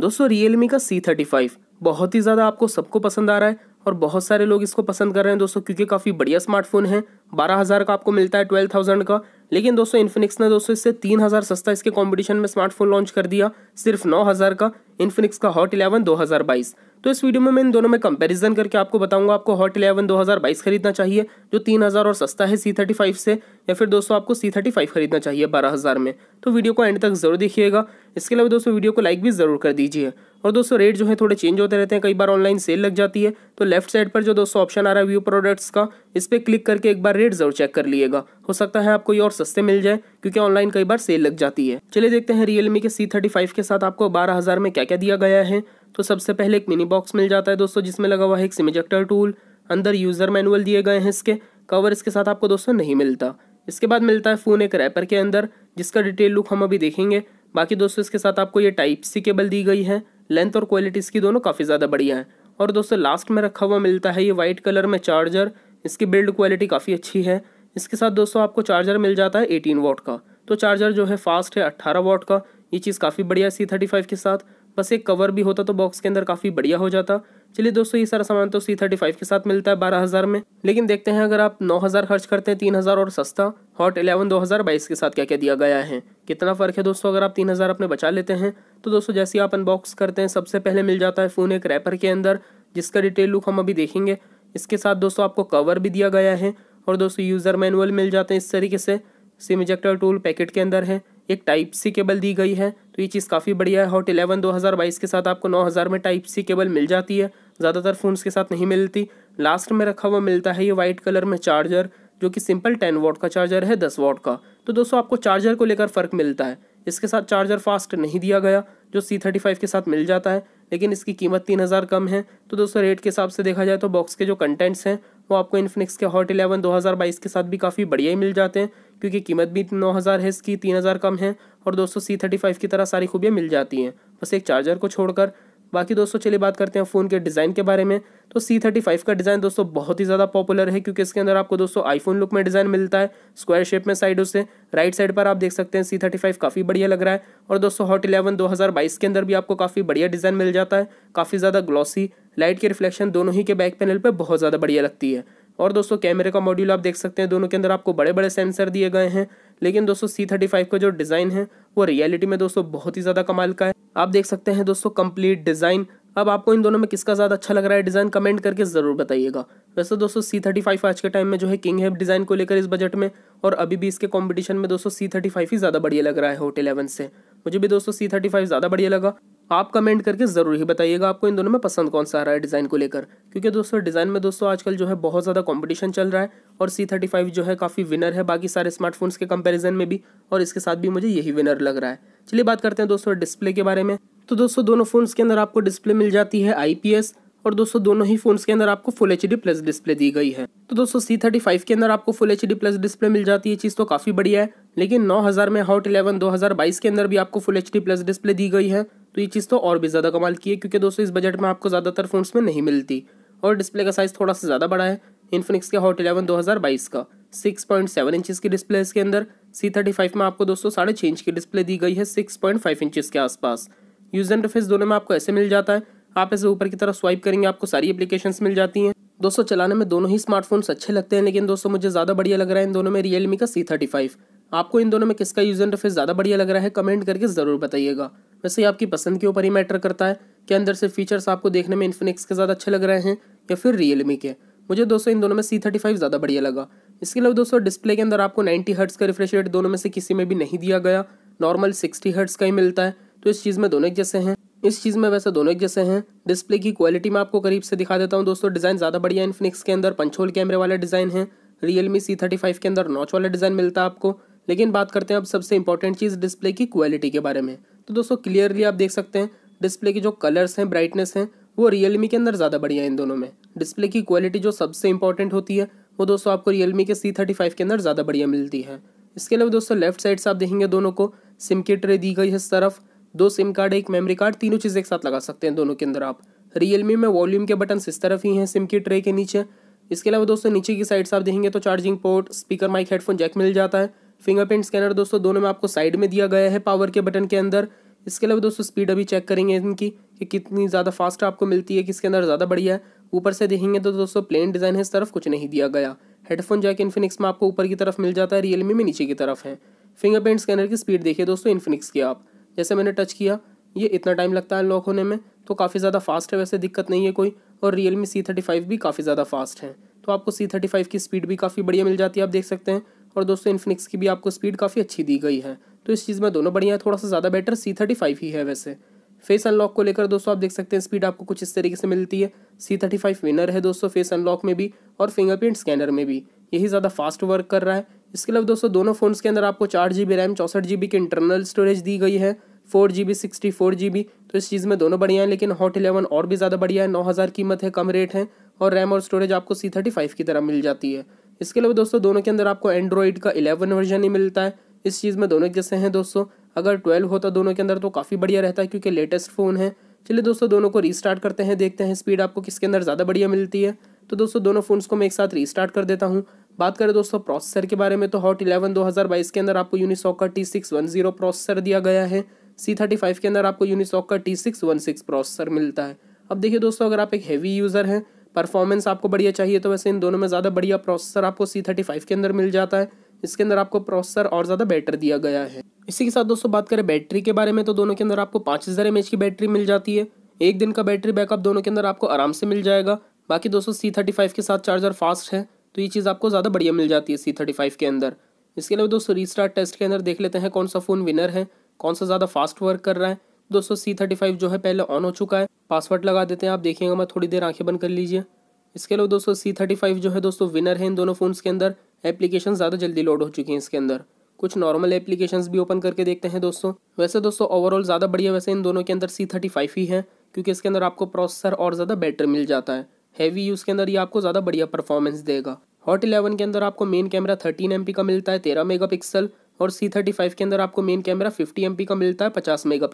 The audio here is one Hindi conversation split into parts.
दोस्तों रियलमी का सी थर्टी फाइव बहुत ही ज़्यादा आपको सबको पसंद आ रहा है और बहुत सारे लोग इसको पसंद कर रहे हैं दोस्तों क्योंकि काफ़ी बढ़िया स्मार्टफोन है बारह हज़ार का आपको मिलता है ट्वेल्व थाउजेंड का लेकिन दोस्तों इन्फिनिक्स ने दोस्तों इससे तीन हज़ार सस्ता इसके कंपटीशन में स्मार्टफोन लॉन्च कर दिया सिर्फ नौ हज़ार का इन्फिनिक्स का हॉट इलेवन दो हज़ार बाईस तो इस वीडियो में मैं इन दोनों में कंपैरिजन करके आपको बताऊंगा आपको हॉट इलेवन 2022 खरीदना चाहिए जो 3000 और सस्ता है सी थर्टी फाइव से या फिर दोस्तों आपको सी थर्टी फाइव खरीदना चाहिए बारह हज़ार में तो वीडियो को एंड तक जरूर देखिएगा इसके अलावा दोस्तों वीडियो को लाइक भी ज़रूर कर दीजिए और दोस्तों रेट जो है थोड़े चेंज होते रहते हैं कई बार ऑनलाइन सेल लग जाती है तो लेफ्ट साइड पर जो दोस्तों ऑप्शन आ रहा है व्यू प्रोडक्ट्स का इस पर क्लिक करके एक बार रेट ज़रूर चेक कर लिएगा हो सकता है आपको ये और सस्ते मिल जाए क्योंकि ऑनलाइन कई बार सेल लग जाती है चलिए देखते हैं रियलमी के सी थर्टी फाइव के साथ आपको बारह हज़ार में क्या क्या दिया गया है तो सबसे पहले एक मिनी बॉक्स मिल जाता है दोस्तों जिसमें लगा हुआ है एक सिम इजेक्टर टूल अंदर यूज़र मैनुअल दिए गए हैं इसके कवर इसके साथ आपको दोस्तों नहीं मिलता इसके बाद मिलता है फ़ोन एक रैपर के अंदर जिसका डिटेल लुक हम अभी देखेंगे बाकी दोस्तों इसके साथ आपको ये टाइप सी केबल दी गई है लेंथ और क्वालिटी इसकी दोनों काफ़ी ज़्यादा बढ़िया है और दोस्तों लास्ट में रखा हुआ मिलता है ये वाइट कलर में चार्जर इसकी बिल्ड क्वालिटी काफ़ी अच्छी है इसके साथ दोस्तों आपको चार्जर मिल जाता है एटीन वॉट का तो चार्जर जो है फास्ट है अट्ठारह वॉट का ये चीज़ काफ़ी बढ़िया सी थर्टी फाइव के साथ बस एक कवर भी होता तो बॉक्स के अंदर काफ़ी बढ़िया हो जाता चलिए दोस्तों ये सारा सामान तो सी थर्टी फाइव के साथ मिलता है बारह हज़ार में लेकिन देखते हैं अगर आप नौ हज़ार खर्च करते हैं तीन हज़ार और सस्ता हॉट इलेवन दो हज़ार बाईस के साथ क्या क्या दिया गया है कितना फ़र्क है दोस्तों अगर आप तीन हज़ार अपने बचा लेते हैं तो दोस्तों जैसे आप अनबॉक्स करते हैं सबसे पहले मिल जाता है फ़ोन एक रैपर के अंदर जिसका डिटेल लुक हम अभी देखेंगे इसके साथ दोस्तों आपको कवर भी दिया गया है और दोस्तों यूज़र मैनुअल मिल जाते हैं इस तरीके से सिम इजेक्टर टूल पैकेट के अंदर है एक टाइप सी केबल दी गई है तो ये चीज़ काफ़ी बढ़िया है हॉट इलेवन बाईस के साथ आपको हज़ार में टाइप सी केबल मिल जाती है ज़्यादातर फ़ोन के साथ नहीं मिलती लास्ट में रखा हुआ मिलता है ये वाइट कलर में चार्जर जो कि सिंपल टेन वॉट का चार्जर है दस वॉट का तो दोस्तों आपको चार्जर को लेकर फ़र्क मिलता है इसके साथ चार्जर फास्ट नहीं दिया गया जो सी थर्टी फाइव के साथ मिल जाता है लेकिन इसकी कीमत तीन हज़ार कम है तो दोस्तों रेट के हिसाब से देखा जाए तो बॉक्स के जो कंटेंट्स हैं वो आपको इन्फिनिक्स के हॉट इलेवन 2022 के साथ भी काफ़ी बढ़िया ही मिल जाते हैं क्योंकि कीमत भी 9000 है इसकी 3000 कम है और दोस्तों सी थर्टी फाइव की तरह सारी खूबियाँ मिल जाती हैं बस एक चार्जर को छोड़कर बाकी दोस्तों चलिए बात करते हैं फ़ोन के डिज़ाइन के बारे में तो सी थर्टी फाइव का डिज़ाइन दोस्तों बहुत ही ज़्यादा पॉपुलर है क्योंकि इसके अंदर आपको दोस्तों आईफोन लुक में डिज़ाइन मिलता है स्क्वायर शेप में साइडों से राइट साइड पर आप देख सकते हैं सी थर्टी फाइव काफ़ी बढ़िया लग रहा है और दोस्तों हॉट इलेवन दो हज़ार बाईस के अंदर भी आपको काफ़ी बढ़िया डिज़ाइन मिल जाता है काफ़ी ज़्यादा ग्लॉसी लाइट की रिफ्लेक्शन दोनों ही के बैक पैनल पर बहुत ज़्यादा बढ़िया लगती है और दोस्तों कैमरे का मॉड्यूल आप देख सकते हैं दोनों के अंदर आपको बड़े बड़े सेंसर दिए गए हैं लेकिन दोस्तों सी थर्टी फाइव का जो डिज़ाइन है वो रियलिटी में दोस्तों बहुत ही ज़्यादा कमाल का है आप देख सकते हैं दोस्तों कंप्लीट डिज़ाइन अब आपको इन दोनों में किसका ज़्यादा अच्छा लग रहा है डिज़ाइन कमेंट करके ज़रूर बताइएगा वैसे दोस्तों सी थर्टी फाइव आज के टाइम में जो है किंग हेप डिज़ाइन को लेकर इस बजट में और अभी भी इसके कॉम्पिटिशन में दोस्तों सी थर्टी फाइव ही ज़्यादा बढ़िया लग रहा है होटल इलेवन से मुझे भी दोस्तों सी थर्टी फाइव ज़्यादा बढ़िया लगा आप कमेंट करके ज़रूर ही बताइएगा आपको इन दोनों में पसंद कौन सा आ रहा है डिज़ाइन को लेकर क्योंकि दोस्तों डिज़ाइन में दोस्तों आजकल जो है बहुत ज़्यादा कंपटीशन चल रहा है और सी थर्टी फाइव जो है काफ़ी विनर है बाकी सारे स्मार्टफोन्स के कंपैरिजन में भी और इसके साथ भी मुझे यही विनर लग रहा है चलिए बात करते हैं दोस्तों डिस्प्ले के बारे में तो दोस्तों दोनों फ़ोन्स के अंदर आपको डिस्प्ले मिल जाती है आई और दोस्तों दोनों ही फोन्स के अंदर आपको फुल एच प्लस डिस्प्ले दी गई है तो दोस्तों सी थर्टी फाइव के अंदर आपको फुल एच प्लस डिस्प्ले मिल जाती है चीज़ तो काफ़ी बढ़िया है लेकिन नौ हज़ार में हॉट इलेवन दो हज़ार बाईस के अंदर भी आपको फुल एच प्लस डिस्प्ले दी गई है तो ये चीज़ तो और भी ज़्यादा कमाल की है क्योंकि दोस्तों इस बजट में आपको ज़्यादातर फ़ोन्स में नहीं मिलती और डिस्प्ले का साइज़ थोड़ा सा ज़्यादा बड़ा है इन्फिनिक्स के हॉट इलेवन दो का सिक्स पॉइंट सेवन इंचज़ की डिस्प्ले इसके अंदर सी थर्टी फाइव में आपको दोस्तों साढ़े छः इंच की डिस्प्ले दी गई है सिक्स पॉइंट फाइव इंचज़ के आसपास यूज़र इंटरफेस दोनों में आपको ऐसे मिल जाता है आप ऐसे ऊपर की तरफ स्वाइप करेंगे आपको सारी एप्लीकेशंस मिल जाती हैं दोस्तों चलाने में दोनों ही स्मार्टफोन्स अच्छे लगते हैं लेकिन दोस्तों मुझे ज़्यादा बढ़िया लग रहा है इन दोनों में रियलमी का सी थर्टी फाइव आपको इन दोनों में किसका यूज़र इंटरफेस ज़्यादा बढ़िया लग रहा है कमेंट करके ज़रूर बताइएगा वैसे आपकी पसंद के ऊपर ही मैटर करता है कि अंदर से फीचर्स आपको देखने में इन्फिनिक्स के ज़्यादा अच्छे लग रहे हैं या फिर रियलमी के मुझे दोस्तों इन दोनों में सी थर्टी फाइव ज़्यादा बढ़िया लगा इसके अलावा दोस्तों डिस्प्ले के अंदर आपको नाइन्टी हर्ट्स का रिफ्रेश रेट दोनों में से किसी में भी नहीं दिया गया नॉर्मल सिक्सटी हर्ट्स का ही मिलता है तो इस चीज़ में दोनों एक जैसे हैं इस चीज़ में वैसे दोनों एक जैसे हैं डिस्प्ले की क्वालिटी मैं आपको करीब से दिखा देता हूँ दोस्तों डिज़ाइन ज़्यादा बढ़िया इनफिनिक्स के अंदर पंचोल कैमरे वाला डिज़ाइन है रियलमी सी थर्टी फाइव के अंदर नॉच वाला डिज़ाइन मिलता है आपको लेकिन बात करते हैं अब सबसे इंपॉर्टेंट चीज़ डिस्प्ले की क्वालिटी के बारे में तो दोस्तों क्लियरली आप देख सकते हैं डिस्प्ले की जो कलर्स हैं ब्राइटनेस हैं वो रियलमी के अंदर ज़्यादा बढ़िया है इन दोनों में डिस्प्ले की क्वालिटी जो सबसे इंपॉर्टेंट होती है वो दोस्तों आपको रियलमी के सी थर्टी फाइव के अंदर ज़्यादा बढ़िया मिलती है इसके अलावा दोस्तों लेफ्ट साइड से आप देखेंगे दोनों को सिम की ट्रे दी गई है इस तरफ दो सिम कार्ड एक मेमोरी कार्ड तीनों चीज़ एक साथ लगा सकते हैं दोनों के अंदर आप रियलमी में वॉल्यूम के बटन इस तरफ ही हैं सिम की ट्रे के नीचे इसके अलावा दोस्तों नीचे की साइड से आप देखेंगे तो charging port speaker mic headphone jack मिल जाता है फिंगरप्रिंट स्कैनर दोस्तों दोनों में आपको साइड में दिया गया है पावर के बटन के अंदर इसके अलावा दोस्तों स्पीड अभी चेक करेंगे इनकी कि कितनी ज़्यादा फास्ट आपको मिलती है किसके अंदर ज़्यादा बढ़िया है ऊपर से देखेंगे तो दोस्तों प्लेन डिज़ाइन है इस तरफ कुछ नहीं दिया गया हेडफोन जैक इन्फिनिक्स में आपको ऊपर की तरफ मिल जाता है रियलमी में नीचे की तरफ है फिंगरप्रिंट स्कैनर की स्पीड देखिए दोस्तों इन्फिनिक्स की आप जैसे मैंने टच किया ये इतना टाइम लगता है लॉक होने में तो काफ़ी ज़्यादा फास्ट है वैसे दिक्कत नहीं है कोई और रियलमी सी थर्टी फाइव भी काफ़ी ज़्यादा फास्ट है तो आपको सी थर्टी फाइव की स्पीड भी काफ़ी बढ़िया मिल जाती है आप देख सकते हैं और दोस्तों इन्फिनिक्स की भी आपको स्पीड काफ़ी अच्छी दी गई है तो इस चीज़ में दोनों बढ़िया है थोड़ा सा ज़्यादा बेटर सी थर्टी फाइव ही है वैसे फेस अनलॉक को लेकर दोस्तों आप देख सकते हैं स्पीड आपको कुछ इस तरीके से मिलती है सी थर्टी फाइव विनर है दोस्तों फेस अनलॉक में भी और फिंगरप्रिंट स्कैनर में भी यही ज़्यादा फास्ट वर्क कर रहा है इसके अलावा दोस्तों दोनों फ़ोन्स के अंदर आपको चार जी बी रैम चौंसठ जी बी की इंटरनल स्टोरेज दी गई है four G B sixty four G B तो इस चीज़ में दोनों बढ़िया हैं लेकिन हॉट इलेवन और भी ज़्यादा बढ़िया है नौ हज़ार कीमत है कम रेट है और रैम और स्टोरेज आपको सी थर्टी फाइव की तरह मिल जाती है इसके अलावा दोस्तों दोनों के अंदर आपको एंड्रॉयड का इलेवन वर्जन ही मिलता है इस चीज़ में दोनों जैसे हैं दोस्तों अगर ट्वेल्व होता दोनों के अंदर तो काफ़ी बढ़िया रहता है क्योंकि लेटेस्ट फ़ोन है चलिए दोस्तों दोनों को रीस्टार्ट करते हैं देखते हैं स्पीड आपको किसके अंदर ज़्यादा बढ़िया मिलती है तो दोस्तों दोनों फ़ोन्स को मैं एक साथ रीस्टार्ट कर देता हूँ बात करें दोस्तों प्रोसेसर के बारे में तो हॉट इलेवन दो हज़ार बाईस के अंदर आपको यूनिसॉक का T six one zero processor दिया गया है सी थर्टी फाइव के अंदर आपको यूनिसॉक का T six one six processor मिलता है अब देखिए दोस्तों अगर आप एक हैवी यूज़र हैं परफॉर्मेंस आपको बढ़िया चाहिए तो वैसे इन दोनों में ज़्यादा बढ़िया प्रोसेसर आपको सी थर्टी फाइव के अंदर मिल जाता है इसके अंदर आपको प्रोसेसर और ज़्यादा बेटर दिया गया है इसी के साथ दोस्तों बात करें बैटरी के बारे में तो दोनों के अंदर आपको पाँच हज़ार एम की बैटरी मिल जाती है एक दिन का बैटरी बैकअप दोनों के अंदर आपको आराम से मिल जाएगा बाकी दोस्तों सी थर्टी फाइव के साथ चार्जर फास्ट है तो ये चीज़ आपको ज़्यादा बढ़िया मिल जाती है सी थर्टी फाइव के अंदर इसके अलावा दोस्तों रीस्टार्ट टेस्ट के अंदर देख लेते हैं कौन सा फ़ोन विनर है कौन सा ज़्यादा फास्ट वर्क कर रहा है दोस्तों सी थर्टी फाइव जो है पहले ऑन हो चुका है पासवर्ड लगा देते हैं आप देखेंगे मैं थोड़ी देर आंखें बंद कर लीजिए इसके अलावा दोस्तों सी थर्टी फाइव जो है दोस्तों विनर है इन दोनों फ़ोन्स के अंदर एप्लीकेशन ज़्यादा जल्दी लोड हो चुकी हैं इसके अंदर कुछ नॉर्मल एप्लीकेशन भी ओपन करके देखते हैं दोस्तों वैसे दोस्तों ओवरऑल ज़्यादा बढ़िया वैसे इन दोनों के अंदर सी थर्टी फाइव ही है क्योंकि इसके अंदर आपको प्रोसेसर और ज़्यादा बेटर मिल जाता है हैवी यूज़ के अंदर ये आपको ज़्यादा बढ़िया परफॉर्मेंस देगा हॉट इलेवन के अंदर आपको मेन कैमरा थर्टीन एम का मिलता है तेरह मेगा और सी थर्टी फाइव के अंदर आपको मेन कैमरा फिफ्टी एम का मिलता है पचास मेगा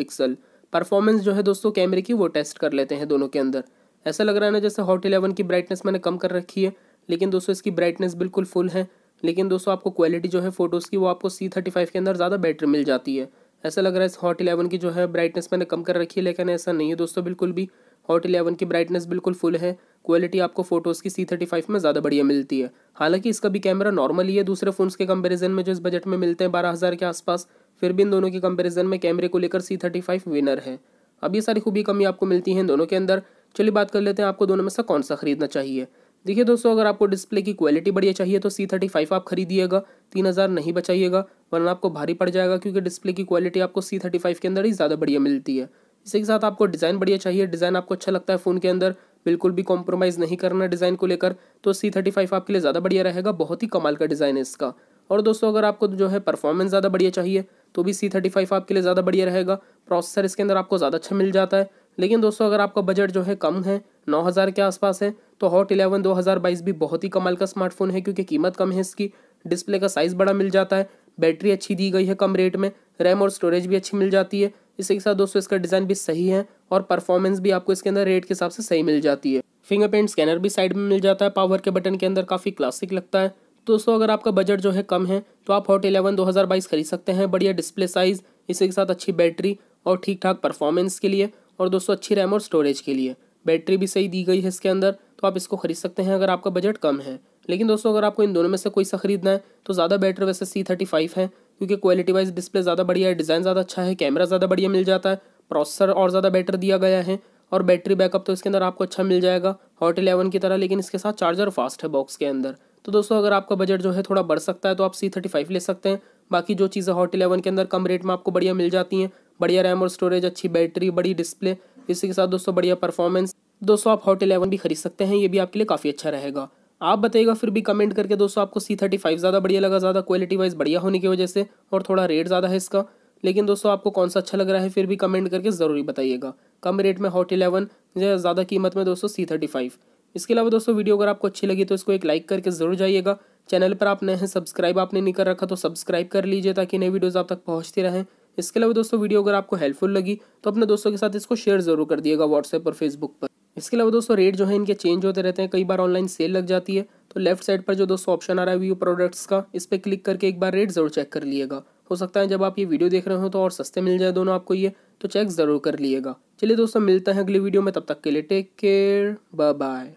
परफॉर्मेंस जो है दोस्तों कैमरे की वो टेस्ट कर लेते हैं दोनों के अंदर ऐसा लग रहा है ना जैसे हॉट इलेवन की ब्राइटनेस मैंने कम कर रखी है लेकिन दोस्तों इसकी ब्राइटनेस बिल्कुल फुल है लेकिन दोस्तों आपको क्वालिटी जो है फ़ोटोज़ की वो आपको सी थर्टी फाइव के अंदर ज़्यादा बेटर मिल जाती है ऐसा लग रहा है इस हॉट इलेवन की जो है ब्राइटनेस मैंने कम कर रखी है लेकिन ऐसा नहीं है दोस्तों बिल्कुल भी हॉट इलेवन की ब्राइटनेस बिल्कुल फुल है क्वालिटी आपको फोटोज़ की सी थर्टी फाइव में ज़्यादा बढ़िया मिलती है हालांकि इसका भी कैमरा नॉर्मल ही है दूसरे फ़ोन्स के कंपैरिजन में जो इस बजट में मिलते हैं बारह हज़ार के आसपास फिर भी इन दोनों के कंपैरिजन में कैमरे को लेकर सी थर्टी फाइव विनर है अब ये सारी खूबी कमी आपको मिलती हैं दोनों के अंदर चलिए बात कर लेते हैं आपको दोनों में से कौन सा खरीदना चाहिए देखिए दोस्तों अगर आपको डिस्प्ले की क्वालिटी बढ़िया चाहिए तो सी थर्टी फाइव आप खरीदिएगा तीन हज़ार नहीं बचाइएगा वरना आपको भारी पड़ जाएगा क्योंकि डिस्प्ले की क्वालिटी आपको सी थर्टी फाइव के अंदर ही ज़्यादा बढ़िया मिलती है इसी के साथ आपको डिज़ाइन बढ़िया चाहिए डिज़ाइन आपको अच्छा लगता है फ़ोन के अंदर बिल्कुल भी कॉम्प्रोमाइज़ नहीं करना डिज़ाइन को लेकर तो सी थर्टी फाइव आपके लिए ज़्यादा बढ़िया रहेगा बहुत ही कमाल का डिज़ाइन है इसका और दोस्तों अगर आपको जो है परफॉर्मेंस ज़्यादा बढ़िया चाहिए तो भी सी थर्टी फाइव आपके लिए ज़्यादा बढ़िया रहेगा प्रोसेसर इसके अंदर आपको ज़्यादा अच्छा मिल जाता है लेकिन दोस्तों अगर आपका बजट जो है कम है नौ हज़ार के आसपास है तो हॉट इलेवन दो हज़ार बाईस भी बहुत ही कमाल का स्मार्टफोन है क्योंकि कीमत कम है इसकी डिस्प्ले का साइज़ बड़ा मिल जाता है बैटरी अच्छी दी गई है कम रेट में रैम और स्टोरेज भी अच्छी मिल जाती है इसी के साथ दोस्तों इसका डिज़ाइन भी सही है और परफॉर्मेंस भी आपको इसके अंदर रेट के हिसाब से सही मिल जाती है फिंगरप्रिंट स्कैनर भी साइड में मिल जाता है पावर के बटन के अंदर काफ़ी क्लासिक लगता है दोस्तों अगर आपका बजट जो है कम है तो आप हॉट इलेवन बाईस खरीद सकते हैं बढ़िया डिस्प्ले साइज़ इसी के साथ अच्छी बैटरी और ठीक ठाक परफॉर्मेंस के लिए और दोस्तों अच्छी रैम और स्टोरेज के लिए बैटरी भी सही दी गई है इसके अंदर तो आप इसको खरीद सकते हैं अगर आपका बजट कम है लेकिन दोस्तों अगर आपको इन दोनों में से कोई सा खरीदना है तो ज़्यादा बेटर वैसे सी थर्टी फाइव है क्योंकि क्वालिटी वाइज डिस्प्ले ज़्यादा बढ़िया है डिज़ाइन ज़्यादा अच्छा है कैमरा ज़्यादा बढ़िया मिल जाता है प्रोसेसर और ज़्यादा बेटर दिया गया है और बैटरी बैकअप तो इसके अंदर आपको अच्छा मिल जाएगा हॉट इलेवन की तरह लेकिन इसके साथ चार्जर फास्ट है बॉक्स के अंदर तो दोस्तों अगर आपका बजट जो है थोड़ा बढ़ सकता है तो आप सी थर्टी फाइव ले सकते हैं बाकी जो चीज़ें हॉट इलेवन के अंदर कम रेट में आपको बढ़िया मिल जाती हैं बढ़िया रैम और स्टोरेज अच्छी बैटरी बड़ी डिस्प्ले इसी के साथ दोस्तों बढ़िया परफॉर्मेंस दोस्तों आप हॉट इलेवन भी खरीद सकते हैं ये भी आपके लिए काफ़ी अच्छा रहेगा आप बताइएगा फिर भी कमेंट करके दोस्तों आपको सी थर्टी फाइव ज़्यादा बढ़िया लगा ज़्यादा क्वालिटी वाइज बढ़िया होने की वजह से और थोड़ा रेट ज़्यादा है इसका लेकिन दोस्तों आपको कौन सा अच्छा लग रहा है फिर भी कमेंट करके ज़रूरी बताइएगा कम रेट में हॉट इलेवन या ज़्यादा कीमत में दोस्तों सी थर्टी फाइव इसके अलावा दोस्तों वीडियो अगर आपको अच्छी लगी तो इसको एक लाइक करके ज़रूर जाइएगा चैनल पर आप नए हैं सब्सक्राइब आपने नहीं कर रखा तो सब्सक्राइब कर लीजिए ताकि नई वीडियोज़ आप तक पहुँचती रहें इसके अलावा दोस्तों वीडियो अगर आपको हेल्पफुल लगी तो अपने दोस्तों के साथ इसको शेयर ज़रूर कर दिएगा व्हाट्सएप और फेसबुक पर इसके अलावा दोस्तों रेट जो है इनके चेंज होते रहते हैं कई बार ऑनलाइन सेल लग जाती है तो लेफ्ट साइड पर जो दोस्तों ऑप्शन आ रहा है व्यू प्रोडक्ट्स का इस पर क्लिक करके एक बार रेट ज़रूर चेक कर लिएगा हो सकता है जब आप ये वीडियो देख रहे हो तो और सस्ते मिल जाए दोनों आपको ये तो चेक ज़रूर कर लिएगा चलिए दोस्तों मिलते हैं अगली वीडियो में तब तक के लिए टेक केयर बाय बाय